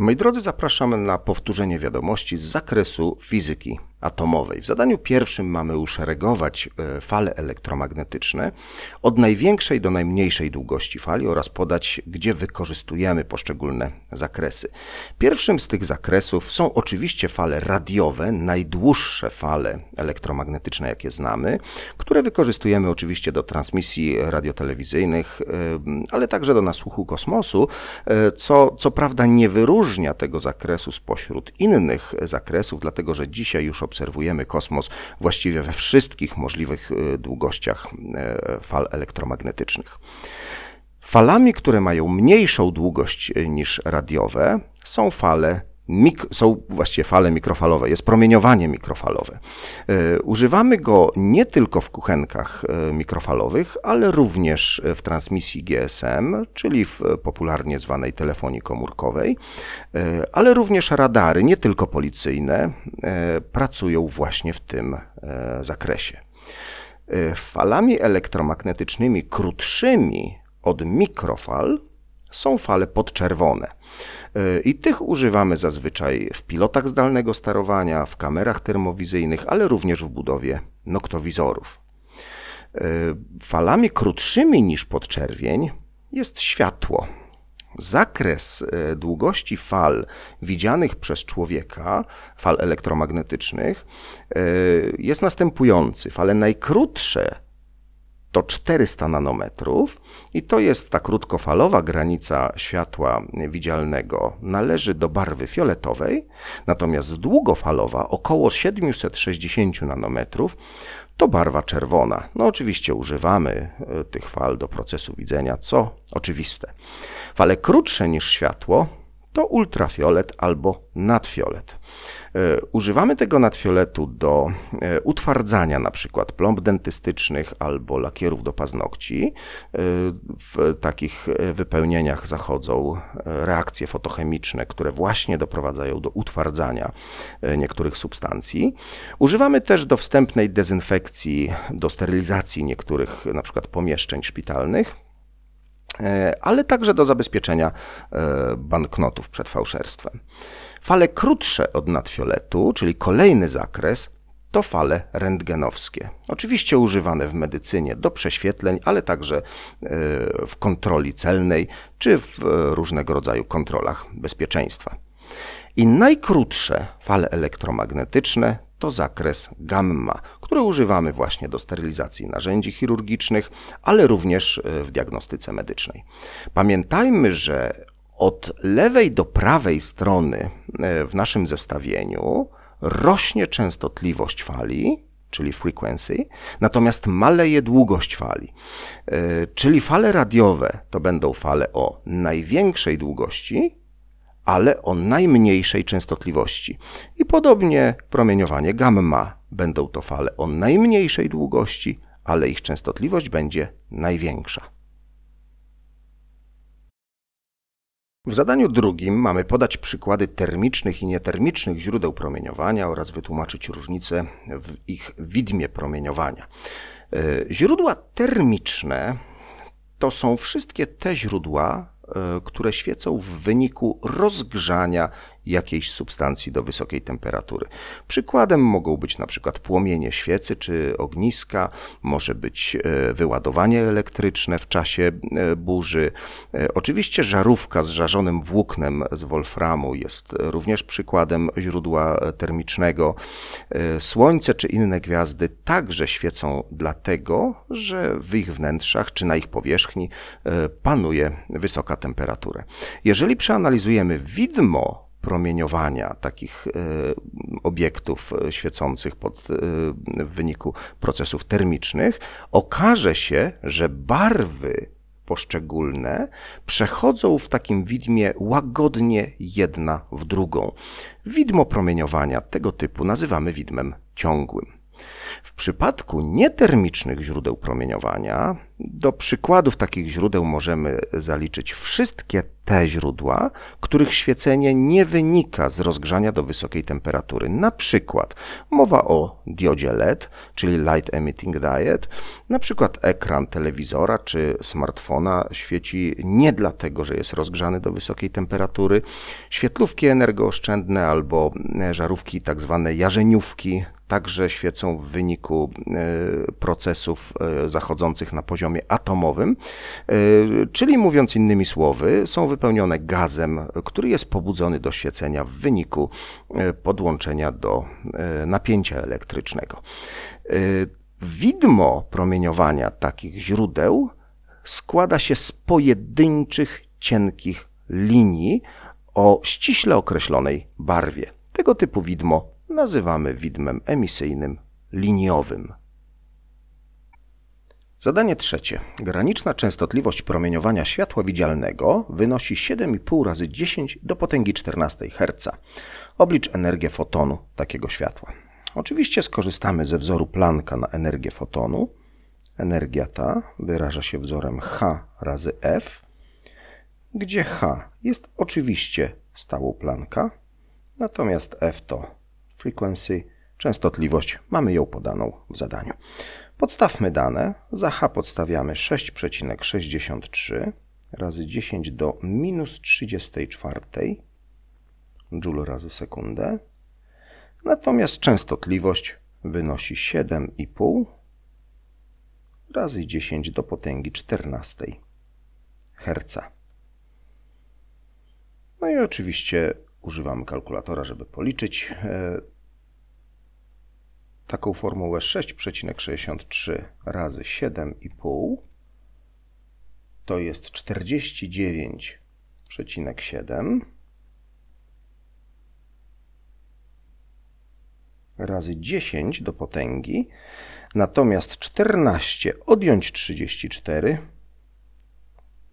Moi drodzy, zapraszam na powtórzenie wiadomości z zakresu fizyki atomowej. W zadaniu pierwszym mamy uszeregować e, fale elektromagnetyczne od największej do najmniejszej długości fali oraz podać, gdzie wykorzystujemy poszczególne zakresy. Pierwszym z tych zakresów są oczywiście fale radiowe, najdłuższe fale elektromagnetyczne, jakie znamy, które wykorzystujemy oczywiście do transmisji radiotelewizyjnych, e, ale także do nasłuchu kosmosu, e, co co prawda nie wyróżnia tego zakresu spośród innych zakresów, dlatego że dzisiaj już obserwujemy kosmos właściwie we wszystkich możliwych y, długościach y, fal elektromagnetycznych. Falami, które mają mniejszą długość y, niż radiowe, są fale mik- są właściwie fale mikrofalowe, jest promieniowanie mikrofalowe. E, używamy go nie tylko w kuchenkach e, mikrofalowych, ale również e, w transmisji GSM, czyli w popularnie zwanej telefonii komórkowej, ale również radary, nie tylko policyjne, pracują właśnie w tym zakresie. Falami elektromagnetycznymi krótszymi od mikrofal są fale podczerwone. E, i tych używamy zazwyczaj w pilotach zdalnego sterowania, w kamerach termowizyjnych, ale również w budowie noktowizorów. E, falami krótszymi niż podczerwień jest światło. Zakres e, długości fal widzianych przez człowieka, fal elektromagnetycznych, jest następujący. Fale najkrótsze to 400 nanometrów i to jest ta krótkofalowa granica światła widzialnego, należy do barwy fioletowej, natomiast długofalowa, około 760 nanometrów, to barwa czerwona. No oczywiście używamy e, tych fal do procesu widzenia, co oczywiste. Fale krótsze niż światło to ultrafiolet albo nadfiolet. E, używamy tego nadfioletu do e, utwardzania na przykład plomb dentystycznych albo lakierów do paznokci. E, w takich wypełnieniach zachodzą reakcje fotochemiczne, które właśnie doprowadzają do utwardzania niektórych substancji. Używamy też do wstępnej dezynfekcji, do sterylizacji niektórych na przykład pomieszczeń szpitalnych ale także do zabezpieczenia banknotów przed fałszerstwem. Fale krótsze od nadfioletu, czyli kolejny zakres, to fale rentgenowskie. Oczywiście używane w medycynie do prześwietleń, ale także e, w kontroli celnej czy w e, różnego rodzaju kontrolach bezpieczeństwa. I najkrótsze fale elektromagnetyczne to zakres gamma, który używamy właśnie do sterylizacji narzędzi chirurgicznych, ale również e, w diagnostyce medycznej. Pamiętajmy, że od lewej do prawej strony e, w naszym zestawieniu rośnie częstotliwość fali, czyli frequency, natomiast maleje długość fali. E, czyli fale radiowe to będą fale o największej długości, ale o najmniejszej częstotliwości. I podobnie promieniowanie gamma będą to fale o najmniejszej długości, ale ich częstotliwość będzie największa. W zadaniu drugim mamy podać przykłady termicznych i nietermicznych źródeł promieniowania oraz wytłumaczyć różnice w ich widmie promieniowania. E, źródła termiczne to są wszystkie te źródła, e, które świecą w wyniku rozgrzania jakiejś substancji do wysokiej temperatury. Przykładem mogą być na przykład płomienie świecy czy ogniska, może być e, wyładowanie elektryczne w czasie e, burzy. E, oczywiście żarówka z żarzonym włóknem z wolframu jest również przykładem źródła termicznego. Słońce czy inne gwiazdy także świecą dlatego, że w ich wnętrzach czy na ich powierzchni panuje wysoka temperatura. Jeżeli przeanalizujemy widmo promieniowania takich e, obiektów e, świecących pod, e, w wyniku procesów termicznych, okaże się, że barwy poszczególne przechodzą w takim widmie łagodnie jedna w drugą. Widmo promieniowania tego typu nazywamy widmem ciągłym. W przypadku nietermicznych źródeł promieniowania, do przykładów takich źródeł możemy zaliczyć wszystkie te źródła, których świecenie nie wynika z rozgrzania do wysokiej temperatury. Na przykład mowa o diodzie LED, czyli Light Emitting Diet, Na przykład ekran telewizora czy smartfona świeci nie dlatego, że jest rozgrzany do wysokiej temperatury. Świetlówki energooszczędne albo żarówki tak zwane jarzeniówki, także świecą w wyniku e, procesów e, zachodzących na poziomie atomowym, e, czyli mówiąc innymi słowy, są wypełnione gazem, który jest pobudzony do świecenia w wyniku podłączenia do napięcia elektrycznego. Widmo promieniowania takich źródeł składa się z pojedynczych cienkich linii o ściśle określonej barwie. Tego typu widmo nazywamy widmem emisyjnym liniowym. Zadanie trzecie. Graniczna częstotliwość promieniowania światła widzialnego wynosi 7,5 razy 10 do potęgi 14 Hz. Oblicz energię fotonu takiego światła. Oczywiście skorzystamy ze wzoru Plancka na energię fotonu. Energia ta wyraża się wzorem H razy F, gdzie H jest oczywiście stałą Plancka, natomiast F to frequency, częstotliwość, mamy ją podaną w zadaniu. Podstawmy dane. Za h podstawiamy 6,63 razy 10 do minus 34 joule razy sekundę. Natomiast częstotliwość wynosi 7,5 razy 10 do potęgi 14 Hz. No i oczywiście używamy kalkulatora, żeby policzyć. E, taką formułę 6,63 razy 7,5 to jest 49,7 razy 10 do potęgi, natomiast 14 odjąć 34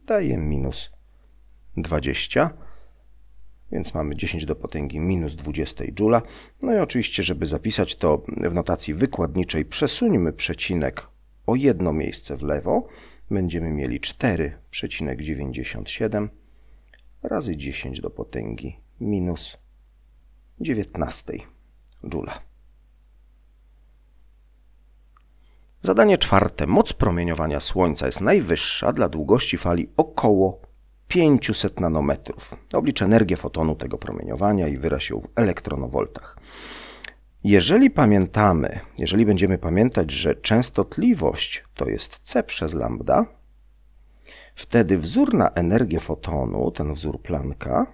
daje minus 20 więc mamy 10 do potęgi minus 20 Joula. No i oczywiście, żeby zapisać to w notacji wykładniczej, przesuńmy przecinek o jedno miejsce w lewo. Będziemy mieli 4,97 razy 10 do potęgi minus 19 Joula. Zadanie czwarte. Moc promieniowania Słońca jest najwyższa dla długości fali około 500 nanometrów. Oblicz energię fotonu tego promieniowania i wyraź ją w elektronowoltach. Jeżeli pamiętamy, jeżeli będziemy pamiętać, że częstotliwość to jest c przez lambda, wtedy wzór na energię fotonu, ten wzór Plancka,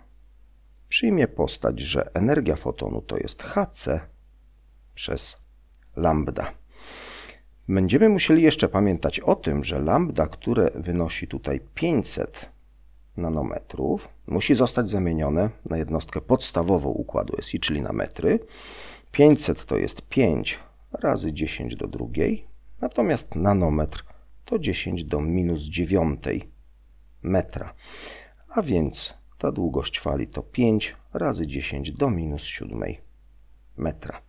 przyjmie postać, że energia fotonu to jest hc przez lambda. Będziemy musieli jeszcze pamiętać o tym, że lambda, które wynosi tutaj 500 nanometrów musi zostać zamienione na jednostkę podstawową układu SI, czyli na metry. 500 to jest 5 razy 10 do drugiej, natomiast nanometr to 10 do minus 9 metra. A więc ta długość fali to 5 razy 10 do minus 7 metra.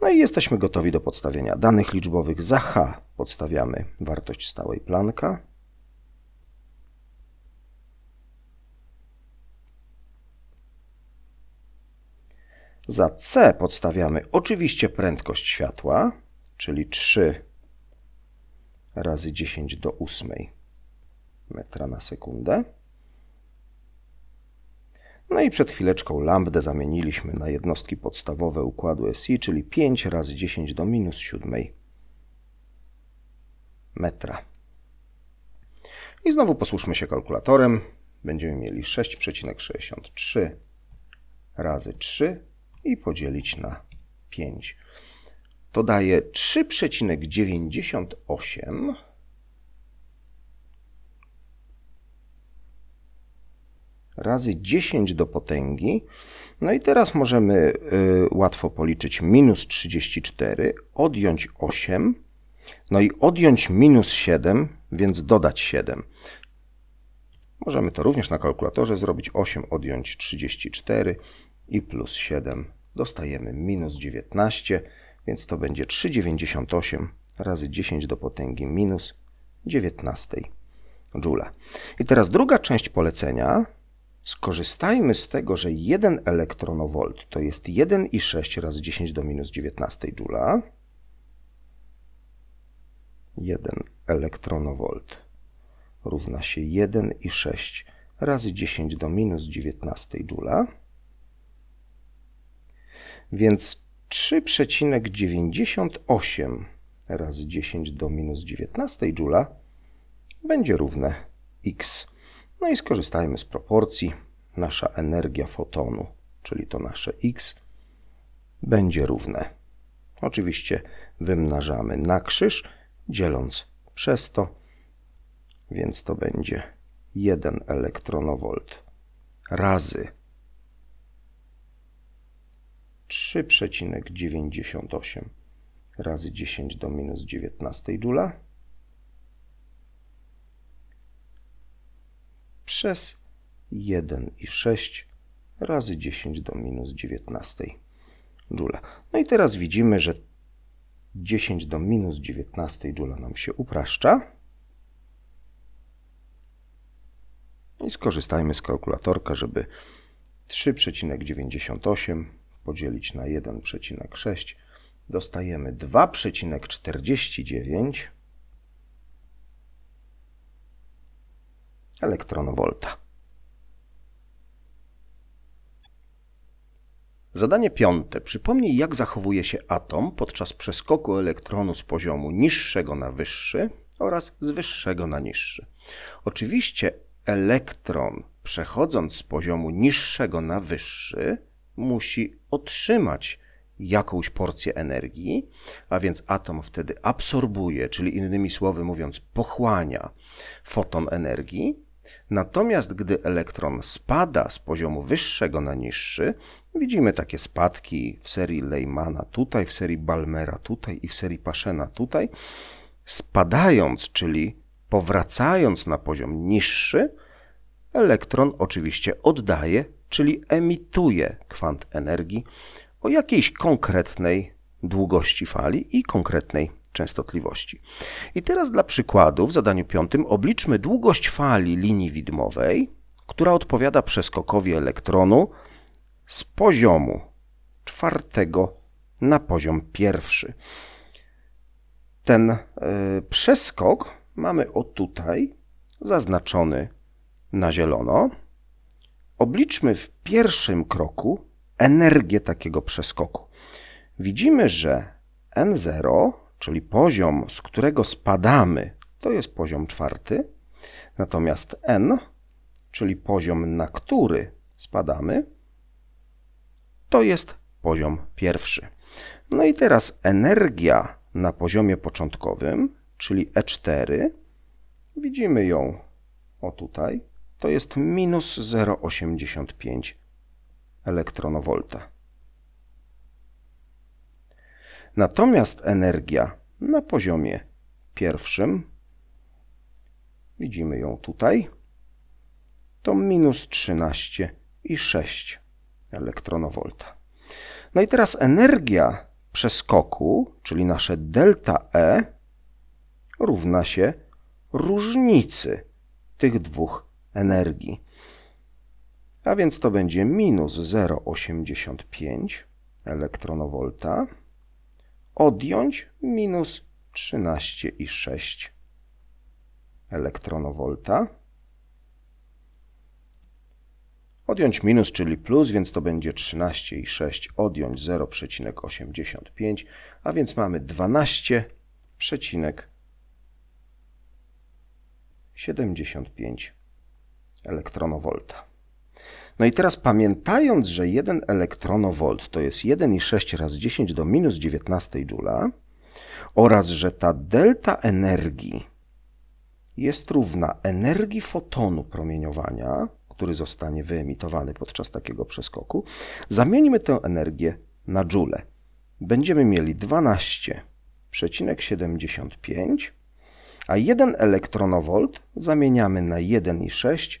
No i jesteśmy gotowi do podstawienia danych liczbowych. Za h podstawiamy wartość stałej Plancka, Za C podstawiamy oczywiście prędkość światła, czyli 3 razy 10 do 8 metra na sekundę. No i przed chwileczką lambdę zamieniliśmy na jednostki podstawowe układu SI, czyli 5 razy 10 do minus 7 metra. I znowu posłuszmy się kalkulatorem. Będziemy mieli 6,63 razy 3 i podzielić na 5. To daje 3,98 razy 10 do potęgi. No i teraz możemy y, łatwo policzyć minus 34, odjąć 8, no i odjąć minus 7, więc dodać 7. Możemy to również na kalkulatorze zrobić 8 odjąć 34 i plus 7 dostajemy minus 19, więc to będzie 3,98 razy 10 do potęgi minus 19 Joula. I teraz druga część polecenia. Skorzystajmy z tego, że 1 elektronowolt to jest 1,6 razy 10 do minus 19 Joula. 1 elektronowolt równa się 1,6 razy 10 do minus 19 Joula. Więc 3,98 razy 10 do minus 19 Joula będzie równe x. No i skorzystajmy z proporcji. Nasza energia fotonu, czyli to nasze x, będzie równe. Oczywiście wymnażamy na krzyż, dzieląc przez to, więc to będzie 1 elektronowolt razy 3,98 razy 10 do minus 19 Joula przez 1,6 razy 10 do minus 19 Joula. No i teraz widzimy, że 10 do minus 19 Joula nam się upraszcza. No I skorzystajmy z kalkulatorka, żeby 3,98 podzielić na 1,6 dostajemy 2,49 elektronowolta. Zadanie piąte. Przypomnij, jak zachowuje się atom podczas przeskoku elektronu z poziomu niższego na wyższy oraz z wyższego na niższy. Oczywiście elektron, przechodząc z poziomu niższego na wyższy, musi otrzymać jakąś porcję energii, a więc atom wtedy absorbuje, czyli innymi słowy mówiąc, pochłania foton energii. Natomiast gdy elektron spada z poziomu wyższego na niższy, widzimy takie spadki w serii Leymana tutaj, w serii Balmera tutaj i w serii Paszena tutaj. Spadając, czyli powracając na poziom niższy, elektron oczywiście oddaje czyli emituje kwant energii o jakiejś konkretnej długości fali i konkretnej częstotliwości. I teraz dla przykładu w zadaniu piątym obliczmy długość fali linii widmowej, która odpowiada przeskokowi elektronu z poziomu czwartego na poziom pierwszy. Ten y, przeskok mamy o tutaj zaznaczony na zielono. Obliczmy w pierwszym kroku energię takiego przeskoku. Widzimy, że N0, czyli poziom, z którego spadamy, to jest poziom czwarty, natomiast N, czyli poziom, na który spadamy, to jest poziom pierwszy. No i teraz energia na poziomie początkowym, czyli E4, widzimy ją o tutaj, to jest minus 0,85 elektronowolta. Natomiast energia na poziomie pierwszym, widzimy ją tutaj, to minus 13,6 elektronowolta. No i teraz energia przeskoku, czyli nasze delta E, równa się różnicy tych dwóch energii. A więc to będzie minus 0,85 elektronowolta odjąć minus 13,6 elektronowolta. Odjąć minus, czyli plus, więc to będzie 13,6 odjąć 0,85, a więc mamy 12,75 elektronowolta. No i teraz pamiętając, że 1 elektronowolt to jest 1,6 razy 10 do minus 19 joula oraz, że ta delta energii jest równa energii fotonu promieniowania, który zostanie wyemitowany podczas takiego przeskoku, zamienimy tę energię na joule. Będziemy mieli 12,75, a 1 elektronowolt zamieniamy na 1,6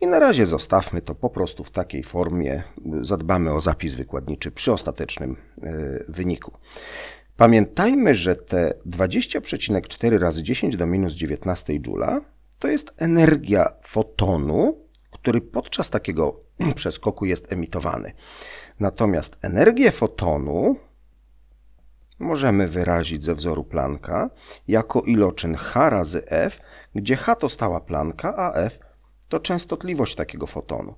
I na razie zostawmy to po prostu w takiej formie. Zadbamy o zapis wykładniczy przy ostatecznym e, wyniku. Pamiętajmy, że te 20,4 razy 10 do minus 19 Joula to jest energia fotonu, który podczas takiego przeskoku jest emitowany. Natomiast energię fotonu możemy wyrazić ze wzoru Plancka jako iloczyn h razy f, gdzie h to stała Plancka, a f to częstotliwość takiego fotonu.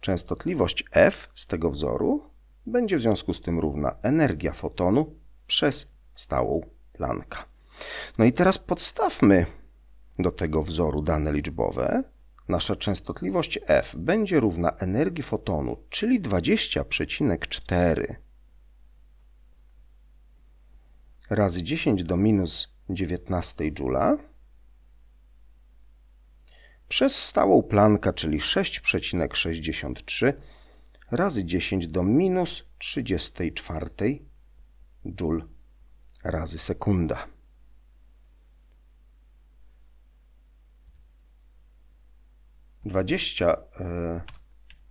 Częstotliwość F z tego wzoru będzie w związku z tym równa energia fotonu przez stałą Plancka. No i teraz podstawmy do tego wzoru dane liczbowe. Nasza częstotliwość F będzie równa energii fotonu, czyli 20,4 razy 10 do minus 19 Joula przez stałą plankę, czyli 6,63 razy 10 do minus 34 joule razy sekunda. Dwadzieścia e,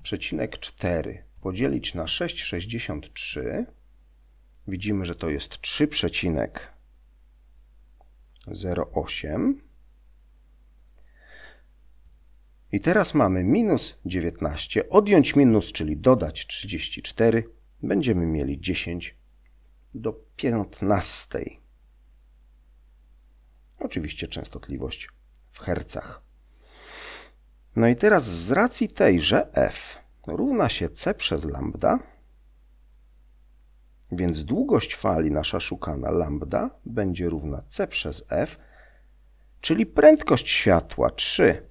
przecinek cztery podzielić na 6,63 widzimy, że to jest 3,08 i teraz mamy minus 19, odjąć minus, czyli dodać 34, będziemy mieli 10 do 15. Oczywiście częstotliwość w hercach. No i teraz z racji tej, że f równa się c przez lambda, więc długość fali nasza szukana lambda będzie równa c przez f, czyli prędkość światła 3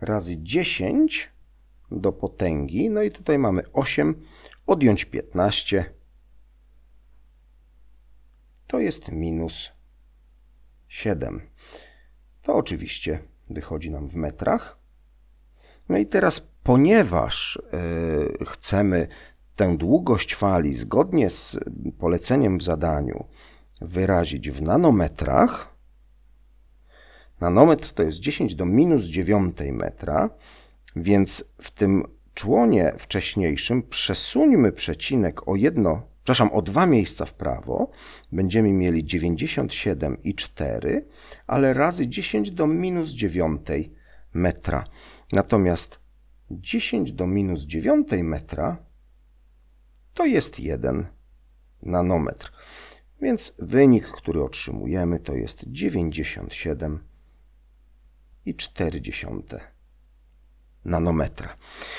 razy 10 do potęgi. No i tutaj mamy 8, odjąć 15. To jest minus 7. To oczywiście wychodzi nam w metrach. No i teraz, ponieważ yy, chcemy tę długość fali zgodnie z poleceniem w zadaniu wyrazić w nanometrach, Nanometr to jest 10 do minus 9 metra, więc w tym członie wcześniejszym przesuńmy przecinek o jedno, przepraszam, o dwa miejsca w prawo. Będziemy mieli 97,4, ale razy 10 do minus 9 metra. Natomiast 10 do minus 9 metra to jest 1 nanometr. Więc wynik, który otrzymujemy to jest 97 i 0,4 nanometra.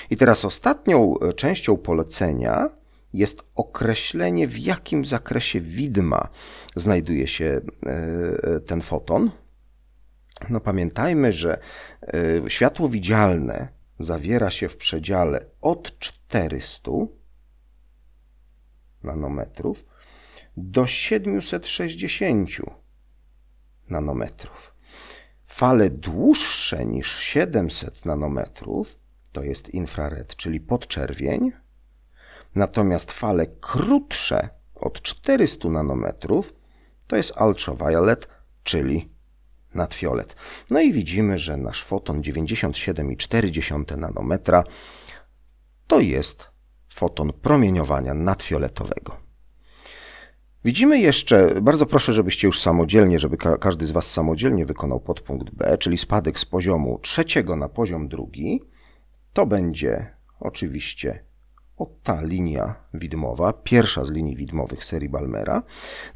I teraz ostatnią e, częścią polecenia jest określenie, w jakim zakresie widma znajduje się e, e, ten foton. No pamiętajmy, że światło widzialne zawiera się w przedziale od 400 nanometrów do 760 nanometrów fale dłuższe niż 700 nanometrów, to jest infrared, czyli podczerwień, natomiast fale krótsze od 400 nanometrów, to jest ultraviolet, czyli nadfiolet. No i widzimy, że nasz foton 97,4 nanometra to jest foton promieniowania nadfioletowego. Widzimy jeszcze, bardzo proszę, żebyście już samodzielnie, żeby ka każdy z Was samodzielnie wykonał podpunkt B, czyli spadek z poziomu trzeciego na poziom drugi. To będzie oczywiście o ta linia widmowa, pierwsza z linii widmowych serii Balmera.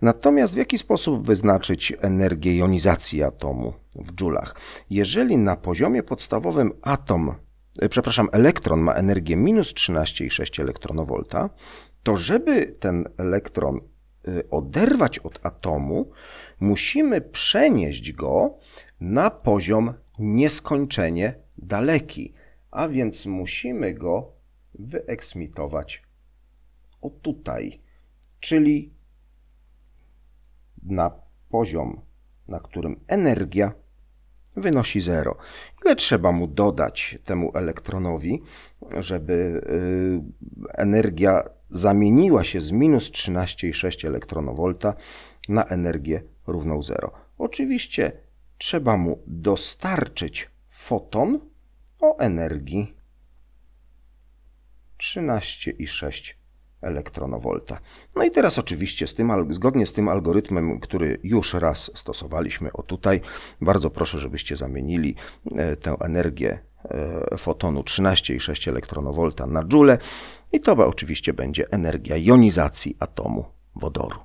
Natomiast w jaki sposób wyznaczyć energię jonizacji atomu w dżulach? Jeżeli na poziomie podstawowym atom, e, przepraszam, elektron ma energię minus 13,6 elektronowolta, to żeby ten elektron Y, oderwać od atomu, musimy przenieść go na poziom nieskończenie daleki, a więc musimy go wyeksmitować o tutaj, czyli na poziom, na którym energia wynosi 0. Ile trzeba mu dodać temu elektronowi, żeby y, energia zamieniła się z minus 13,6 elektronowolta na energię równą 0. Oczywiście trzeba mu dostarczyć foton o energii 13,6 elektronowolta. No i teraz oczywiście z tym, zgodnie z tym algorytmem, który już raz stosowaliśmy, o tutaj, bardzo proszę, żebyście zamienili e, tę energię e, fotonu 13,6 elektronowolta na joule. I to oczywiście będzie energia jonizacji atomu wodoru.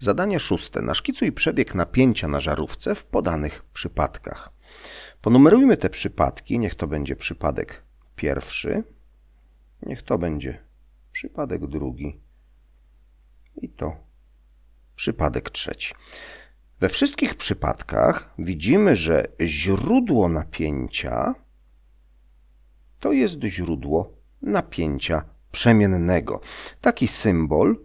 Zadanie szóste. Naszkicuj przebieg napięcia na żarówce w podanych przypadkach. Ponumerujmy te przypadki. Niech to będzie przypadek pierwszy. Niech to będzie przypadek drugi. I to przypadek trzeci. We wszystkich przypadkach widzimy, że źródło napięcia to jest źródło napięcia przemiennego. Taki symbol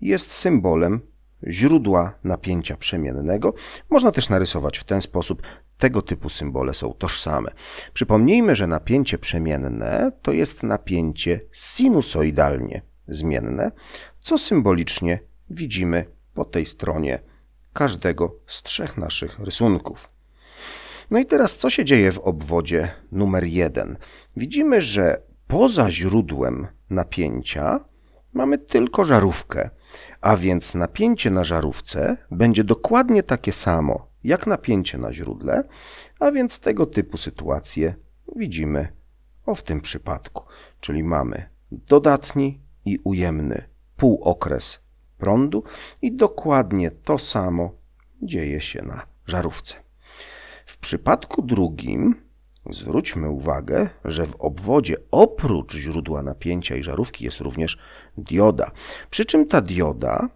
jest symbolem źródła napięcia przemiennego. Można też narysować w ten sposób. Tego typu symbole są tożsame. Przypomnijmy, że napięcie przemienne to jest napięcie sinusoidalnie zmienne, co symbolicznie widzimy po tej stronie każdego z trzech naszych rysunków. No i teraz co się dzieje w obwodzie numer 1? Widzimy, że poza źródłem napięcia mamy tylko żarówkę, a więc napięcie na żarówce będzie dokładnie takie samo jak napięcie na źródle, a więc tego typu sytuacje widzimy o w tym przypadku. Czyli mamy dodatni i ujemny półokres prądu i dokładnie to samo dzieje się na żarówce przypadku drugim zwróćmy uwagę, że w obwodzie oprócz źródła napięcia i żarówki jest również dioda. Przy czym ta dioda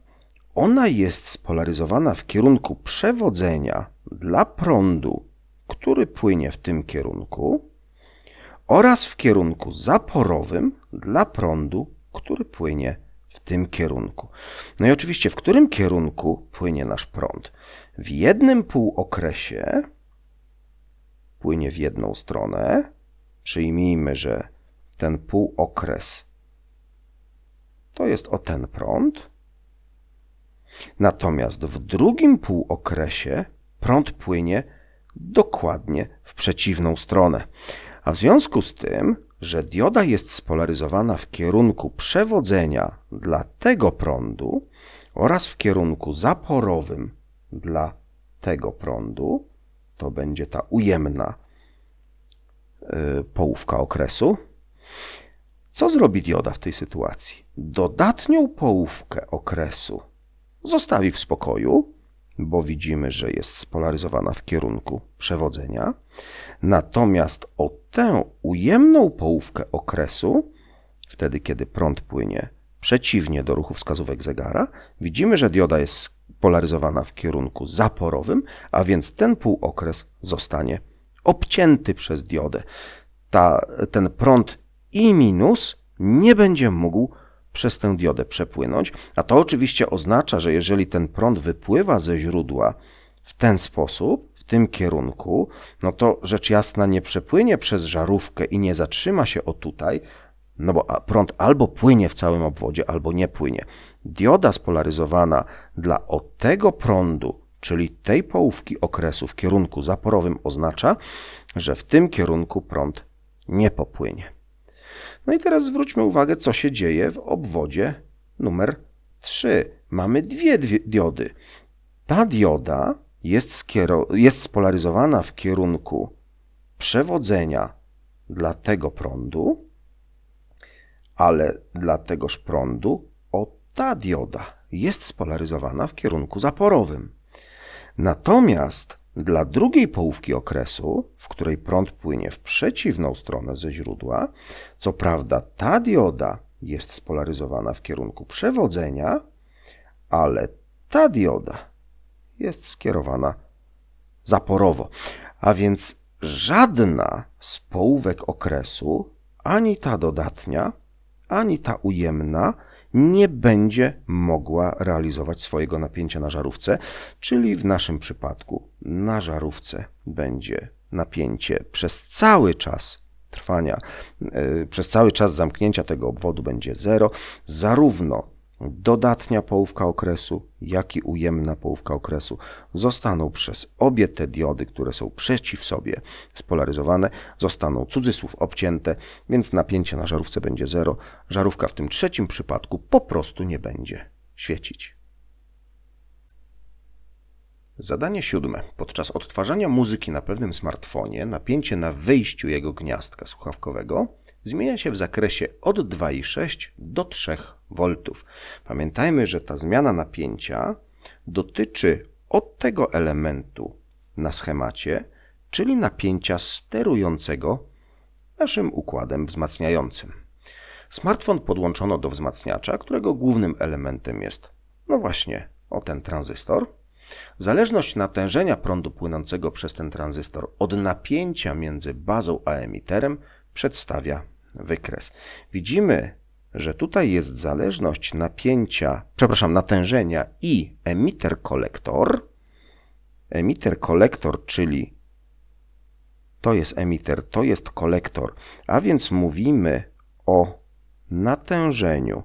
ona jest spolaryzowana w kierunku przewodzenia dla prądu, który płynie w tym kierunku, oraz w kierunku zaporowym dla prądu, który płynie w tym kierunku. No i oczywiście, w którym kierunku płynie nasz prąd? W jednym półokresie płynie w jedną stronę, przyjmijmy, że ten półokres to jest o ten prąd, natomiast w drugim półokresie prąd płynie dokładnie w przeciwną stronę. A w związku z tym, że dioda jest spolaryzowana w kierunku przewodzenia dla tego prądu oraz w kierunku zaporowym dla tego prądu, to będzie ta ujemna y, połówka okresu. Co zrobi dioda w tej sytuacji? Dodatnią połówkę okresu zostawi w spokoju, bo widzimy, że jest spolaryzowana w kierunku przewodzenia. Natomiast o tę ujemną połówkę okresu, wtedy kiedy prąd płynie przeciwnie do ruchu wskazówek zegara, widzimy, że dioda jest polaryzowana w kierunku zaporowym, a więc ten półokres zostanie obcięty przez diodę. Ta, ten prąd I minus nie będzie mógł przez tę diodę przepłynąć, a to oczywiście oznacza, że jeżeli ten prąd wypływa ze źródła w ten sposób, w tym kierunku, no to rzecz jasna nie przepłynie przez żarówkę i nie zatrzyma się o tutaj, no bo prąd albo płynie w całym obwodzie, albo nie płynie. Dioda spolaryzowana dla tego prądu, czyli tej połówki okresu w kierunku zaporowym, oznacza, że w tym kierunku prąd nie popłynie. No i teraz zwróćmy uwagę, co się dzieje w obwodzie numer 3. Mamy dwie diody. Ta dioda jest, jest spolaryzowana w kierunku przewodzenia dla tego prądu, ale dla tegoż prądu o ta dioda jest spolaryzowana w kierunku zaporowym. Natomiast dla drugiej połówki okresu, w której prąd płynie w przeciwną stronę ze źródła, co prawda ta dioda jest spolaryzowana w kierunku przewodzenia, ale ta dioda jest skierowana zaporowo. A więc żadna z połówek okresu, ani ta dodatnia, ani ta ujemna nie będzie mogła realizować swojego napięcia na żarówce, czyli w naszym przypadku na żarówce będzie napięcie przez cały czas trwania, e, przez cały czas zamknięcia tego obwodu będzie zero, zarówno dodatnia połówka okresu, jak i ujemna połówka okresu zostaną przez obie te diody, które są przeciw sobie spolaryzowane, zostaną cudzysłów obcięte, więc napięcie na żarówce będzie zero. Żarówka w tym trzecim przypadku po prostu nie będzie świecić. Zadanie siódme. Podczas odtwarzania muzyki na pewnym smartfonie napięcie na wyjściu jego gniazdka słuchawkowego zmienia się w zakresie od 2,6 do 3 Pamiętajmy, że ta zmiana napięcia dotyczy od tego elementu na schemacie, czyli napięcia sterującego naszym układem wzmacniającym. Smartfon podłączono do wzmacniacza, którego głównym elementem jest, no właśnie, o ten tranzystor. Zależność natężenia prądu płynącego przez ten tranzystor od napięcia między bazą a emiterem przedstawia wykres. Widzimy że tutaj jest zależność napięcia, przepraszam, natężenia i emiter-kolektor. Emiter-kolektor, czyli to jest emiter, to jest kolektor, a więc mówimy o natężeniu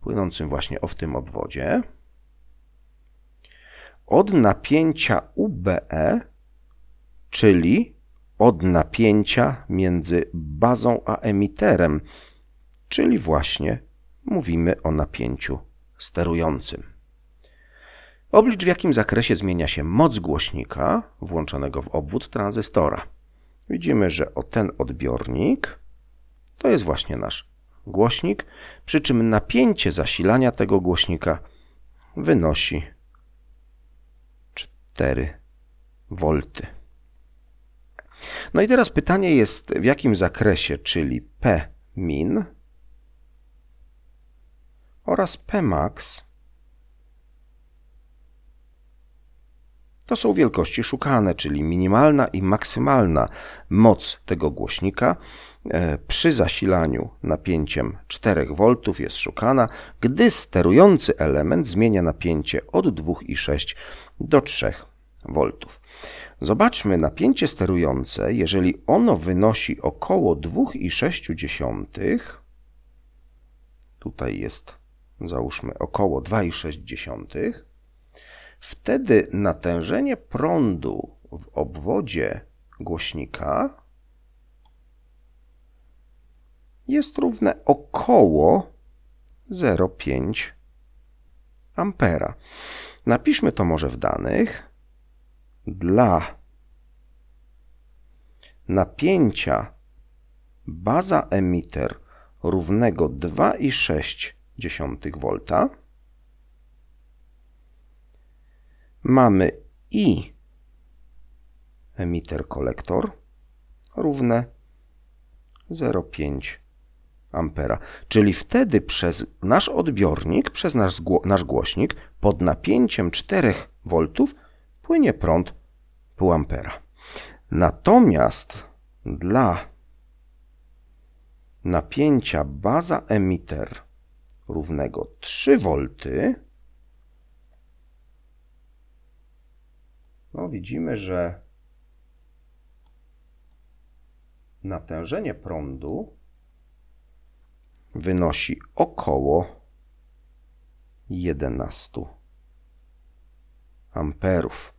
płynącym właśnie o w tym obwodzie od napięcia UBE, czyli od napięcia między bazą a emiterem, czyli właśnie mówimy o napięciu sterującym. Oblicz w jakim zakresie zmienia się moc głośnika włączonego w obwód tranzystora. Widzimy, że o ten odbiornik to jest właśnie nasz głośnik, przy czym napięcie zasilania tego głośnika wynosi 4 volty. No i teraz pytanie jest w jakim zakresie, czyli P min oraz P max to są wielkości szukane, czyli minimalna i maksymalna moc tego głośnika e, przy zasilaniu napięciem 4 V jest szukana, gdy sterujący element zmienia napięcie od 2,6 do 3 V. Zobaczmy napięcie sterujące, jeżeli ono wynosi około 2,6, tutaj jest załóżmy około 2,6, wtedy natężenie prądu w obwodzie głośnika jest równe około 0,5 ampera. Napiszmy to może w danych dla napięcia baza emiter równego 2,6 V mamy I emiter kolektor równe 0,5 ampera. Czyli wtedy przez nasz odbiornik, przez nasz, nasz głośnik pod napięciem 4 V płynie prąd pół ampera. Natomiast dla napięcia baza emiter równego 3 V no widzimy, że natężenie prądu wynosi około 11 amperów.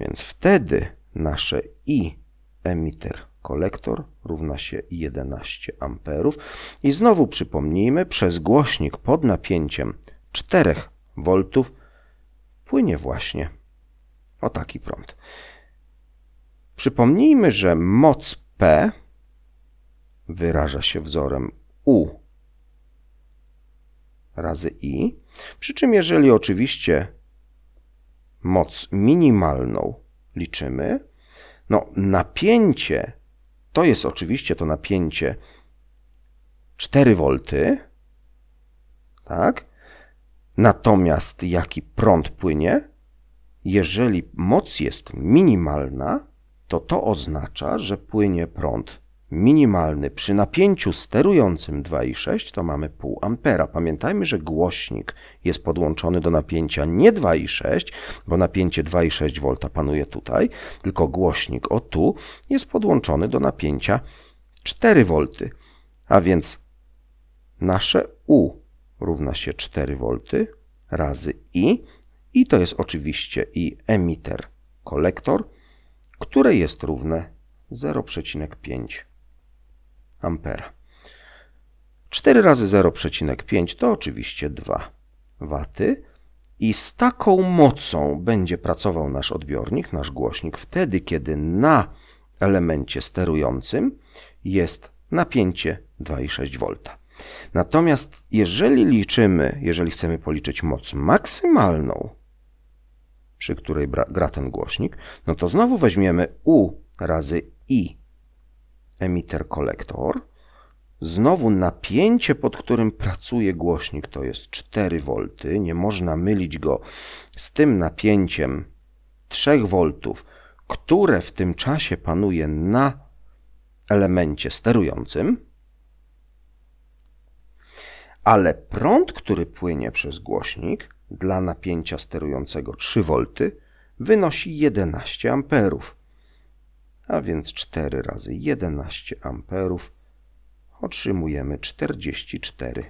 Więc wtedy nasze I emiter kolektor równa się 11 amperów i znowu przypomnijmy, przez głośnik pod napięciem 4 V płynie właśnie o taki prąd. Przypomnijmy, że moc P wyraża się wzorem U razy i. Przy czym jeżeli oczywiście moc minimalną liczymy, no napięcie to jest oczywiście to napięcie 4 V, tak? Natomiast jaki prąd płynie? Jeżeli moc jest minimalna, to to oznacza, że płynie prąd minimalny przy napięciu sterującym 2,6 to mamy 0,5 ampera. Pamiętajmy, że głośnik jest podłączony do napięcia nie 2,6, bo napięcie 2,6 V panuje tutaj, tylko głośnik o tu jest podłączony do napięcia 4 V. A więc nasze U równa się 4 V razy I i to jest oczywiście i emiter kolektor, które jest równe 0,5 ampera. 4 razy 0,5 to oczywiście 2 waty i z taką mocą będzie pracował nasz odbiornik, nasz głośnik wtedy, kiedy na elemencie sterującym jest napięcie 2,6 V. Natomiast jeżeli liczymy, jeżeli chcemy policzyć moc maksymalną, przy której gra ten głośnik, no to znowu weźmiemy U razy I emiter-kolektor. Znowu napięcie, pod którym pracuje głośnik, to jest 4 V. Nie można mylić go z tym napięciem 3 V, które w tym czasie panuje na elemencie sterującym. Ale prąd, który płynie przez głośnik dla napięcia sterującego 3 V wynosi 11 amperów a więc 4 razy 11 amperów otrzymujemy 44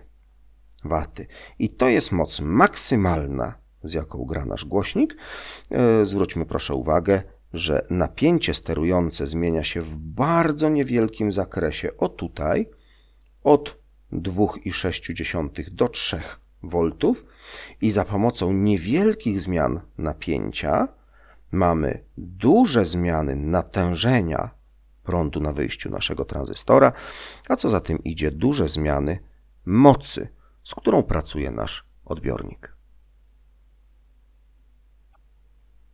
waty. I to jest moc maksymalna, z jaką gra nasz głośnik. E, zwróćmy proszę uwagę, że napięcie sterujące zmienia się w bardzo niewielkim zakresie. O tutaj od 2,6 do 3 V i za pomocą niewielkich zmian napięcia mamy duże zmiany natężenia prądu na wyjściu naszego tranzystora, a co za tym idzie, duże zmiany mocy, z którą pracuje nasz odbiornik.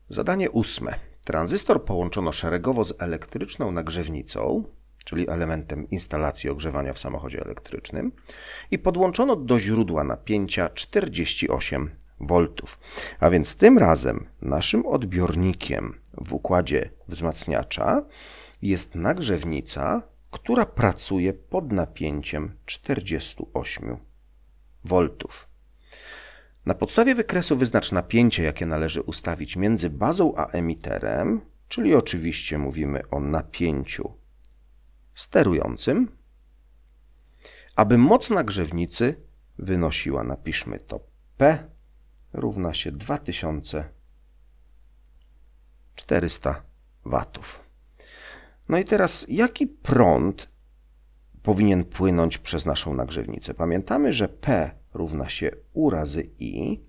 Zadanie ósme. Tranzystor połączono szeregowo z elektryczną nagrzewnicą, czyli elementem instalacji ogrzewania w samochodzie elektrycznym, i podłączono do źródła napięcia 48 voltów, A więc tym razem naszym odbiornikiem w układzie wzmacniacza jest nagrzewnica, która pracuje pod napięciem 48 V. Na podstawie wykresu wyznacz napięcie, jakie należy ustawić między bazą a emiterem, czyli oczywiście mówimy o napięciu sterującym. Aby moc nagrzewnicy wynosiła, napiszmy to P równa się 2400 watów. No i teraz jaki prąd powinien płynąć przez naszą nagrzewnicę? Pamiętamy, że P równa się U razy I.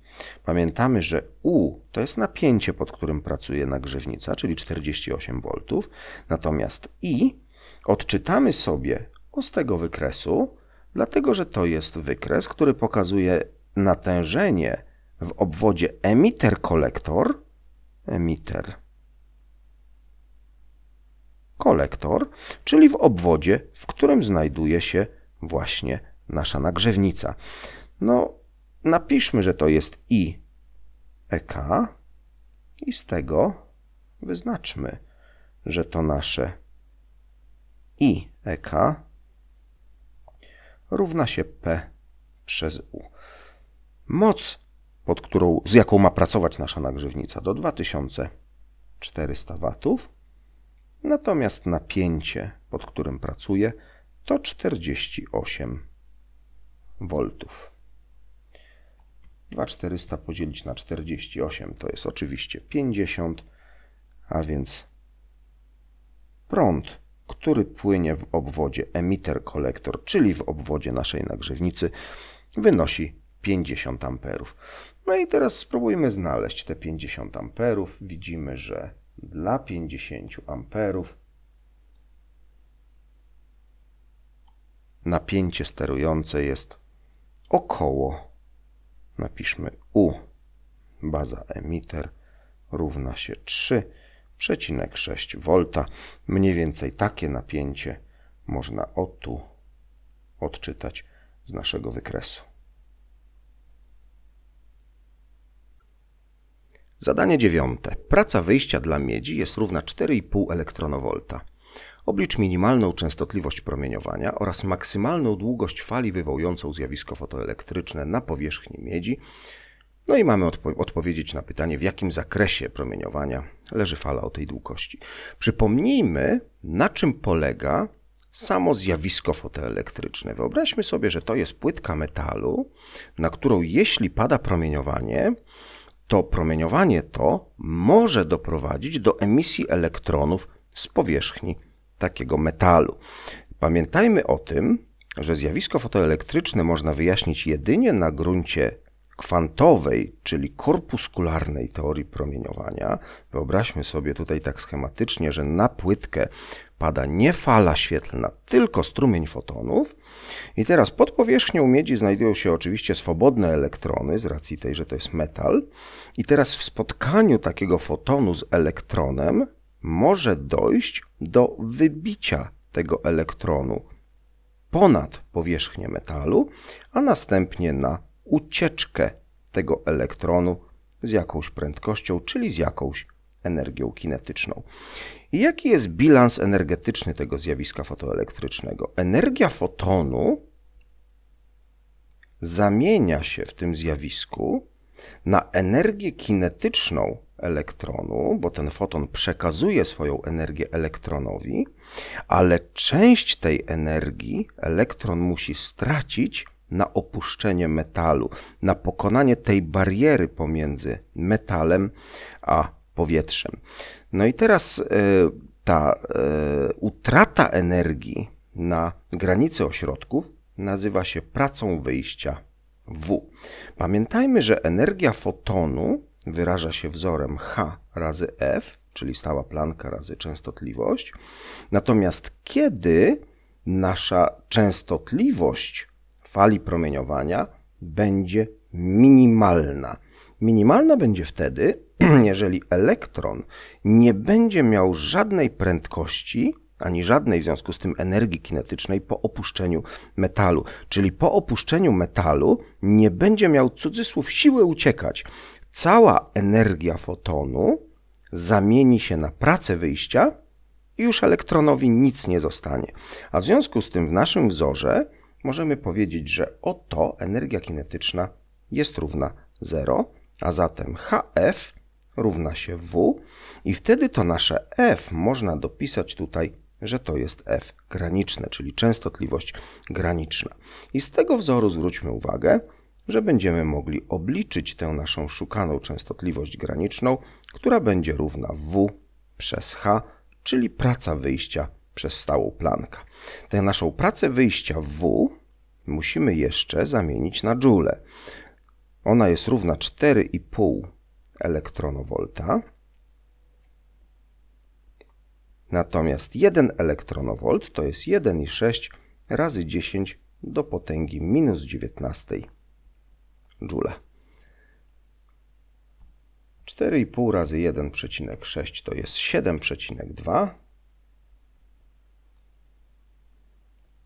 Pamiętamy, że U to jest napięcie, pod którym pracuje nagrzewnica, czyli 48 V. Natomiast I odczytamy sobie z tego wykresu, dlatego że to jest wykres, który pokazuje natężenie w obwodzie emiter-kolektor, emiter, kolektor, czyli w obwodzie, w którym znajduje się właśnie nasza nagrzewnica. No, napiszmy, że to jest I EK i z tego wyznaczmy, że to nasze I EK równa się P przez U. Moc pod którą, z jaką ma pracować nasza nagrzewnica, do 2400 W. Natomiast napięcie, pod którym pracuje, to 48 V. 2400 podzielić na 48 to jest oczywiście 50, a więc prąd, który płynie w obwodzie emiter-kolektor, czyli w obwodzie naszej nagrzewnicy, wynosi 50 amperów. No i teraz spróbujmy znaleźć te 50 amperów. Widzimy, że dla 50 amperów napięcie sterujące jest około, napiszmy U, baza emiter równa się 3,6 V. Mniej więcej takie napięcie można o tu odczytać z naszego wykresu. Zadanie dziewiąte. Praca wyjścia dla miedzi jest równa 4,5 elektronowolta. Oblicz minimalną częstotliwość promieniowania oraz maksymalną długość fali wywołującą zjawisko fotoelektryczne na powierzchni miedzi. No i mamy odpo odpowiedzieć na pytanie, w jakim zakresie promieniowania leży fala o tej długości. Przypomnijmy, na czym polega samo zjawisko fotoelektryczne. Wyobraźmy sobie, że to jest płytka metalu, na którą jeśli pada promieniowanie, to promieniowanie to może doprowadzić do emisji elektronów z powierzchni takiego metalu. Pamiętajmy o tym, że zjawisko fotoelektryczne można wyjaśnić jedynie na gruncie kwantowej, czyli korpuskularnej teorii promieniowania. Wyobraźmy sobie tutaj tak schematycznie, że na płytkę pada nie fala świetlna, tylko strumień fotonów. I teraz pod powierzchnią miedzi znajdują się oczywiście swobodne elektrony, z racji tej, że to jest metal. I teraz w spotkaniu takiego fotonu z elektronem może dojść do wybicia tego elektronu ponad powierzchnię metalu, a następnie na ucieczkę tego elektronu z jakąś prędkością, czyli z jakąś energią kinetyczną. I jaki jest bilans energetyczny tego zjawiska fotoelektrycznego? Energia fotonu zamienia się w tym zjawisku na energię kinetyczną elektronu, bo ten foton przekazuje swoją energię elektronowi, ale część tej energii elektron musi stracić na opuszczenie metalu, na pokonanie tej bariery pomiędzy metalem a powietrzem. No i teraz e, ta e, utrata energii na granicy ośrodków nazywa się pracą wyjścia W. Pamiętajmy, że energia fotonu wyraża się wzorem H razy F, czyli stała Plancka razy częstotliwość. Natomiast kiedy nasza częstotliwość fali promieniowania będzie minimalna? Minimalna będzie wtedy, jeżeli elektron nie będzie miał żadnej prędkości, ani żadnej w związku z tym energii kinetycznej po opuszczeniu metalu. Czyli po opuszczeniu metalu nie będzie miał cudzysłów siły uciekać. Cała energia fotonu zamieni się na pracę wyjścia i już elektronowi nic nie zostanie. A w związku z tym w naszym wzorze możemy powiedzieć, że oto energia kinetyczna jest równa 0, a zatem HF równa się w i wtedy to nasze f można dopisać tutaj, że to jest f graniczne, czyli częstotliwość graniczna. I z tego wzoru zwróćmy uwagę, że będziemy mogli obliczyć tę naszą szukaną częstotliwość graniczną, która będzie równa w przez h, czyli praca wyjścia przez stałą plankę. Tę naszą pracę wyjścia w musimy jeszcze zamienić na joule. Ona jest równa 4,5 elektronowolta. Natomiast 1 elektronowolt to jest 1,6 razy 10 do potęgi minus 19 joule. 4,5 razy 1,6 to jest 7,2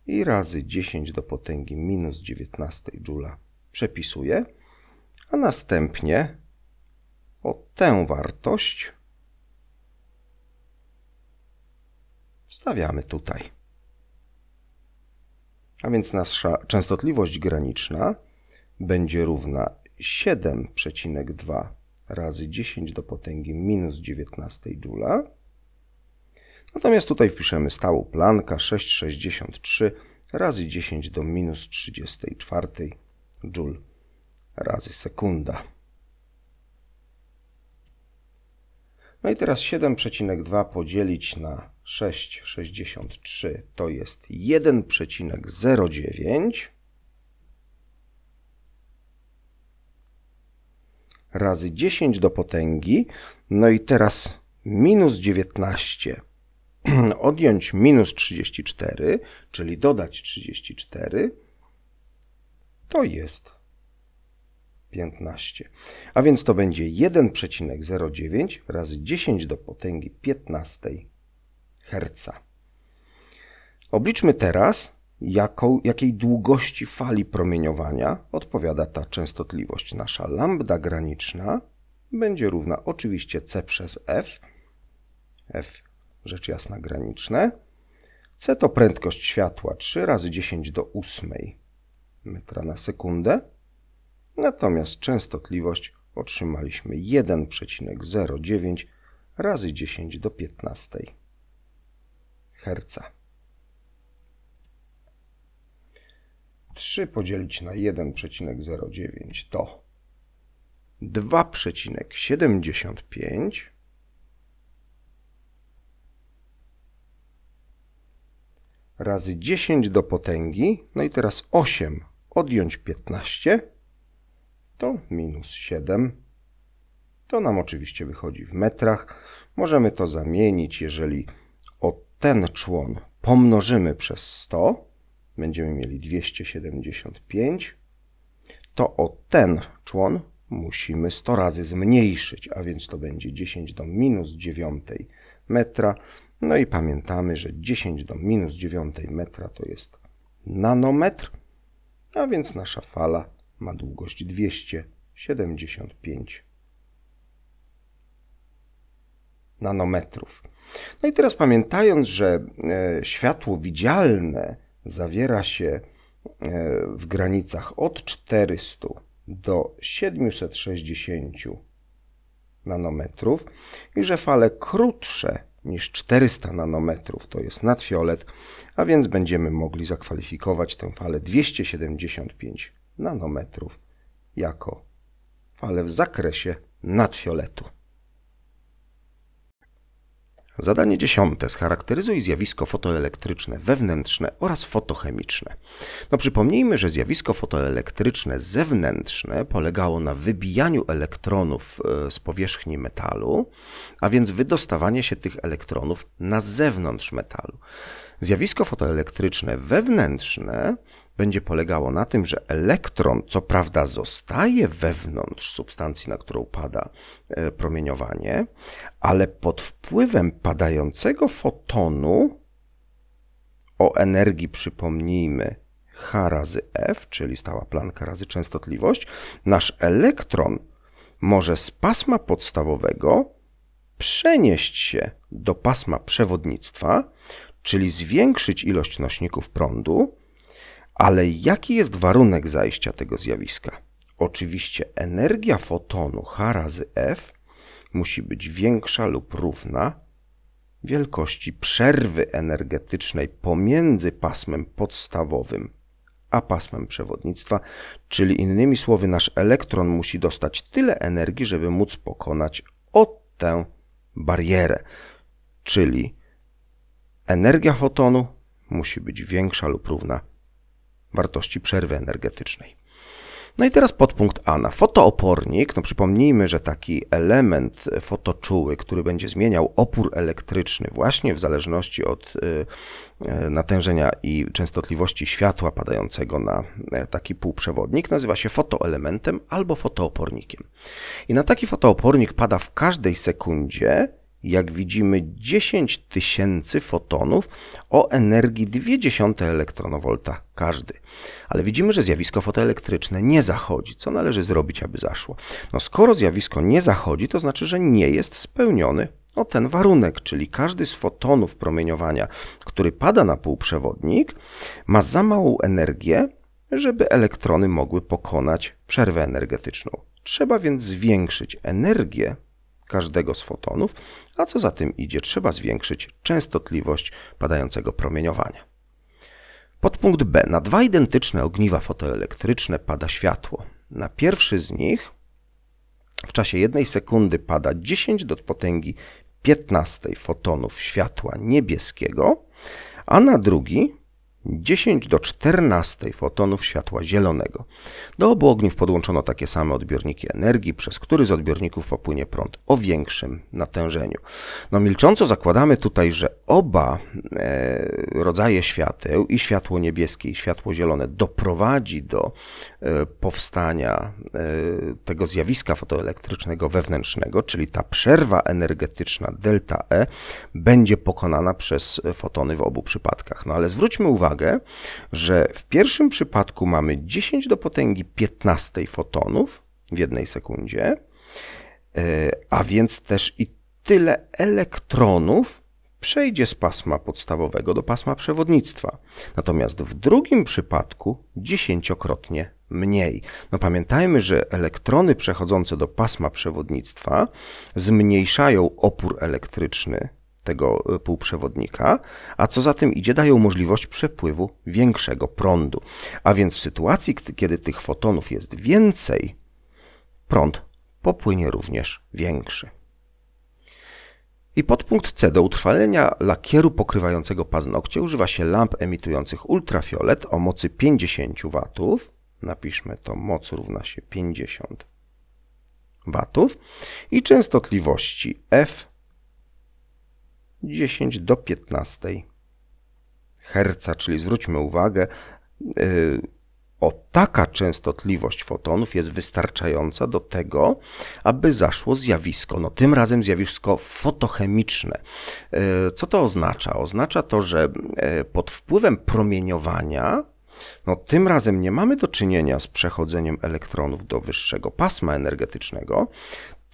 i razy 10 do potęgi minus 19 joule przepisuję, a następnie o tę wartość Stawiamy tutaj. A więc nasza częstotliwość graniczna będzie równa 7,2 razy 10 do potęgi minus 19 Joule. Natomiast tutaj wpiszemy stałą plankę 6,63 razy 10 do minus 34 Joule razy sekunda. No i teraz 7,2 podzielić na 6,63 to jest 1,09 razy 10 do potęgi. No i teraz minus 19 odjąć minus 34, czyli dodać 34, to jest 15. A więc to będzie 1,09 razy 10 do potęgi 15 Hz. Obliczmy teraz, jaką, jakiej długości fali promieniowania odpowiada ta częstotliwość. Nasza lambda graniczna będzie równa oczywiście C przez F. F rzecz jasna graniczne. C to prędkość światła 3 razy 10 do 8 metra na sekundę. Natomiast częstotliwość otrzymaliśmy 1,09 razy 10 do 15 Hz. 3 podzielić na 1,09 to 2,75 razy 10 do potęgi, no i teraz 8 odjąć 15 to minus 7. To nam oczywiście wychodzi w metrach. Możemy to zamienić, jeżeli o ten człon pomnożymy przez 100, będziemy mieli 275, to o ten człon musimy 100 razy zmniejszyć, a więc to będzie 10 do minus 9 metra. No i pamiętamy, że 10 do minus 9 metra to jest nanometr, a więc nasza fala ma długość 275 nanometrów. No i teraz pamiętając, że e, światło widzialne zawiera się e, w granicach od 400 do 760 nanometrów i że fale krótsze niż 400 nanometrów to jest nadfiolet, a więc będziemy mogli zakwalifikować tę falę 275 nanometrów jako fale w zakresie nadfioletu. Zadanie dziesiąte. Scharakteryzuj zjawisko fotoelektryczne wewnętrzne oraz fotochemiczne. No przypomnijmy, że zjawisko fotoelektryczne zewnętrzne polegało na wybijaniu elektronów e, z powierzchni metalu, a więc wydostawanie się tych elektronów na zewnątrz metalu. Zjawisko fotoelektryczne wewnętrzne będzie polegało na tym, że elektron co prawda zostaje wewnątrz substancji, na którą pada e, promieniowanie, ale pod wpływem padającego fotonu o energii przypomnijmy H razy F, czyli stała Plancka razy częstotliwość, nasz elektron może z pasma podstawowego przenieść się do pasma przewodnictwa, czyli zwiększyć ilość nośników prądu, ale jaki jest warunek zajścia tego zjawiska? Oczywiście energia fotonu H razy F musi być większa lub równa wielkości przerwy energetycznej pomiędzy pasmem podstawowym a pasmem przewodnictwa, czyli innymi słowy nasz elektron musi dostać tyle energii, żeby móc pokonać o tę barierę, czyli energia fotonu musi być większa lub równa wartości przerwy energetycznej. No i teraz podpunkt A na fotoopornik. No przypomnijmy, że taki element fotoczuły, który będzie zmieniał opór elektryczny właśnie w zależności od y, y, natężenia i częstotliwości światła padającego na e, taki półprzewodnik, nazywa się fotoelementem albo fotoopornikiem. I na taki fotoopornik pada w każdej sekundzie jak widzimy 10 tysięcy fotonów o energii 0,2 elektronowolta każdy. Ale widzimy, że zjawisko fotoelektryczne nie zachodzi. Co należy zrobić, aby zaszło? No skoro zjawisko nie zachodzi, to znaczy, że nie jest spełniony o ten warunek, czyli każdy z fotonów promieniowania, który pada na półprzewodnik, ma za małą energię, żeby elektrony mogły pokonać przerwę energetyczną. Trzeba więc zwiększyć energię każdego z fotonów, a co za tym idzie, trzeba zwiększyć częstotliwość padającego promieniowania. Podpunkt B. Na dwa identyczne ogniwa fotoelektryczne pada światło. Na pierwszy z nich w czasie jednej sekundy pada 10 do potęgi 15 fotonów światła niebieskiego, a na drugi 10 do 14 fotonów światła zielonego. Do obu ogniw podłączono takie same odbiorniki energii, przez który z odbiorników popłynie prąd o większym natężeniu. No milcząco zakładamy tutaj, że oba e, rodzaje świateł, i światło niebieskie, i światło zielone, doprowadzi do e, powstania e, tego zjawiska fotoelektrycznego wewnętrznego, czyli ta przerwa energetyczna delta E będzie pokonana przez fotony w obu przypadkach. No ale zwróćmy uwagę, uwagę, że w pierwszym przypadku mamy 10 do potęgi 15 fotonów w jednej sekundzie, e, a więc też i tyle elektronów przejdzie z pasma podstawowego do pasma przewodnictwa. Natomiast w drugim przypadku dziesięciokrotnie mniej. No pamiętajmy, że elektrony przechodzące do pasma przewodnictwa zmniejszają opór elektryczny tego e, półprzewodnika, a co za tym idzie, dają możliwość przepływu większego prądu. A więc w sytuacji, kiedy tych fotonów jest więcej, prąd popłynie również większy. I podpunkt C. Do utrwalenia lakieru pokrywającego paznokcie używa się lamp emitujących ultrafiolet o mocy 50 W. Napiszmy to moc równa się 50 W i częstotliwości F 10 do 15. Herca, czyli zwróćmy uwagę, y, o taka częstotliwość fotonów jest wystarczająca do tego, aby zaszło zjawisko, no tym razem zjawisko fotochemiczne. Y, co to oznacza? Oznacza to, że y, pod wpływem promieniowania no, tym razem nie mamy do czynienia z przechodzeniem elektronów do wyższego pasma energetycznego,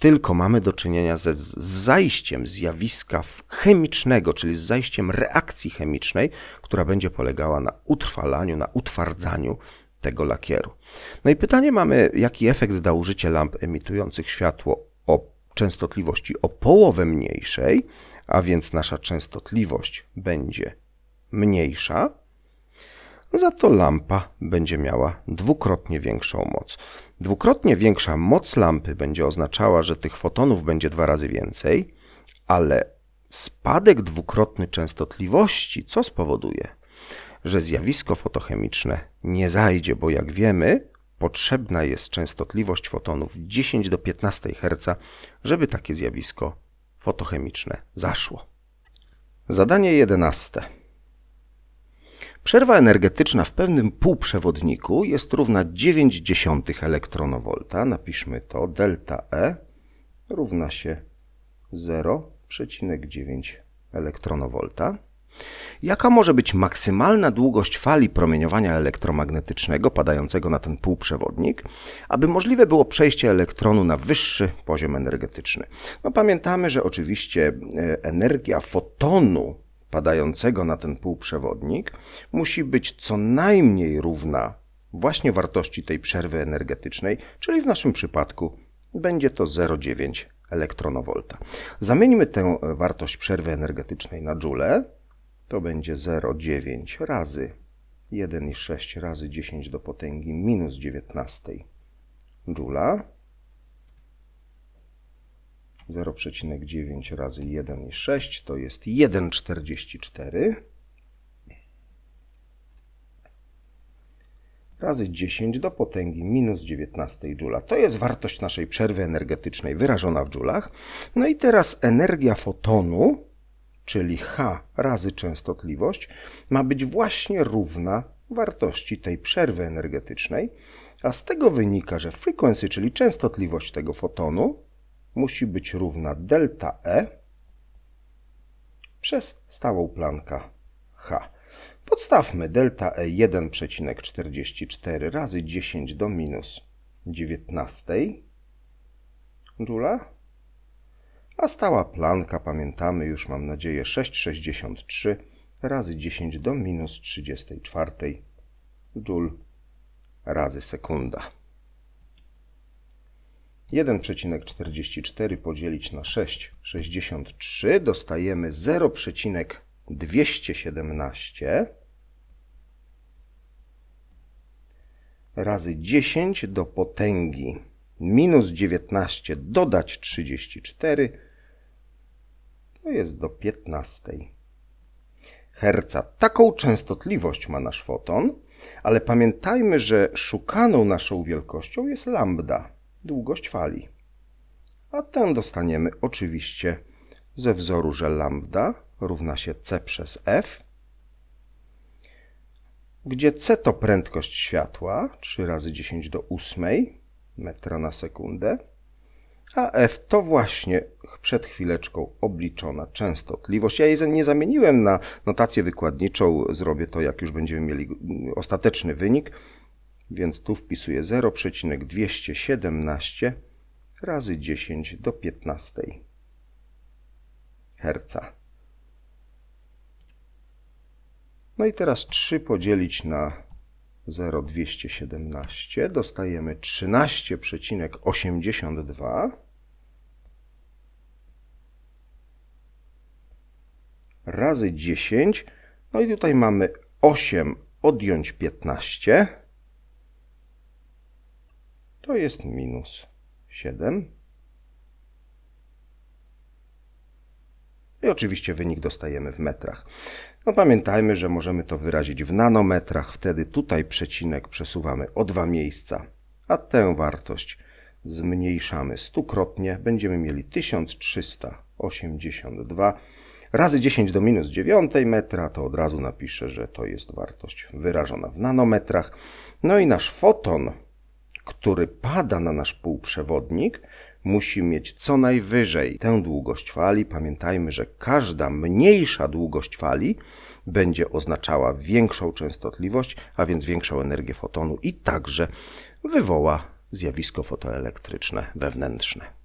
tylko mamy do czynienia ze zajściem zjawiska chemicznego, czyli z zajściem reakcji chemicznej, która będzie polegała na utrwalaniu, na utwardzaniu tego lakieru. No i pytanie mamy, jaki efekt da użycie lamp emitujących światło o częstotliwości o połowę mniejszej, a więc nasza częstotliwość będzie mniejsza, za to lampa będzie miała dwukrotnie większą moc. Dwukrotnie większa moc lampy będzie oznaczała, że tych fotonów będzie dwa razy więcej, ale spadek dwukrotny częstotliwości co spowoduje? Że zjawisko fotochemiczne nie zajdzie, bo jak wiemy, potrzebna jest częstotliwość fotonów 10 do 15 Hz, żeby takie zjawisko fotochemiczne zaszło. Zadanie 11. Przerwa energetyczna w pewnym półprzewodniku jest równa 0,9 elektronowolta. Napiszmy to. Delta E równa się 0,9 elektronowolta. Jaka może być maksymalna długość fali promieniowania elektromagnetycznego padającego na ten półprzewodnik, aby możliwe było przejście elektronu na wyższy poziom energetyczny? No pamiętamy, że oczywiście e, energia fotonu padającego na ten półprzewodnik musi być co najmniej równa właśnie wartości tej przerwy energetycznej, czyli w naszym przypadku będzie to 0,9 elektronowolta. Zamieńmy tę e, wartość przerwy energetycznej na joule. To będzie 0,9 razy 1,6 razy 10 do potęgi minus 19 joula. 0,9 razy 1,6 to jest 1,44 razy 10 do potęgi minus 19 Joula. To jest wartość naszej przerwy energetycznej wyrażona w Joulach. No i teraz energia fotonu, czyli H razy częstotliwość, ma być właśnie równa wartości tej przerwy energetycznej, a z tego wynika, że frequency, czyli częstotliwość tego fotonu, musi być równa delta E przez stałą planka H. Podstawmy delta E 1,44 razy 10 do minus 19 Joula. A stała planka, pamiętamy już, mam nadzieję, 6,63 razy 10 do minus 34 Joule razy sekunda. 1,44 podzielić na 6,63 dostajemy 0,217 razy 10 do potęgi minus 19 dodać 34 to jest do 15 Herca. Taką częstotliwość ma nasz foton, ale pamiętajmy, że szukaną naszą wielkością jest lambda długość fali. A tę dostaniemy oczywiście ze wzoru, że lambda równa się c przez f, gdzie c to prędkość światła, 3 razy 10 do 8 metra na sekundę, a f to właśnie przed chwileczką obliczona częstotliwość. Ja jej nie zamieniłem na notację wykładniczą, zrobię to jak już będziemy mieli ostateczny wynik więc tu wpisuję 0,217 razy 10 do 15 Hz. No i teraz 3 podzielić na 0,217 dostajemy 13,82 razy 10 no i tutaj mamy 8 odjąć 15 to jest minus 7. I oczywiście wynik dostajemy w metrach. No pamiętajmy, że możemy to wyrazić w nanometrach, wtedy tutaj przecinek przesuwamy o dwa miejsca, a tę wartość zmniejszamy stukrotnie. Będziemy mieli 1382 razy 10 do minus 9 metra, to od razu napiszę, że to jest wartość wyrażona w nanometrach. No i nasz foton który pada na nasz półprzewodnik, musi mieć co najwyżej tę długość fali. Pamiętajmy, że każda mniejsza długość fali będzie oznaczała większą częstotliwość, a więc większą energię fotonu i także wywoła zjawisko fotoelektryczne wewnętrzne.